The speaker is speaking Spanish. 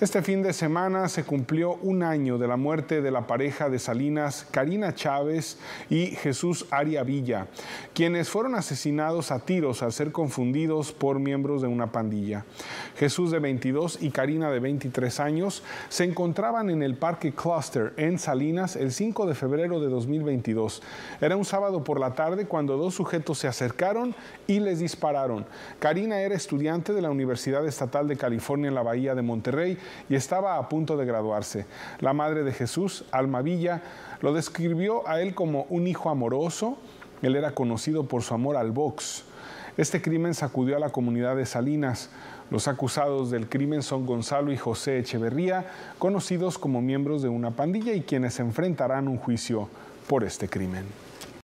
Este fin de semana se cumplió un año de la muerte de la pareja de Salinas, Karina Chávez y Jesús Aria Villa, quienes fueron asesinados a tiros al ser confundidos por miembros de una pandilla. Jesús de 22 y Karina de 23 años se encontraban en el Parque Cluster en Salinas el 5 de febrero de 2022. Era un sábado por la tarde cuando dos sujetos se acercaron y les dispararon. Karina era estudiante de la Universidad Estatal de California en la Bahía de Monterrey y estaba a punto de graduarse. La madre de Jesús, Alma Villa, lo describió a él como un hijo amoroso. Él era conocido por su amor al box. Este crimen sacudió a la comunidad de Salinas. Los acusados del crimen son Gonzalo y José Echeverría, conocidos como miembros de una pandilla y quienes enfrentarán un juicio por este crimen.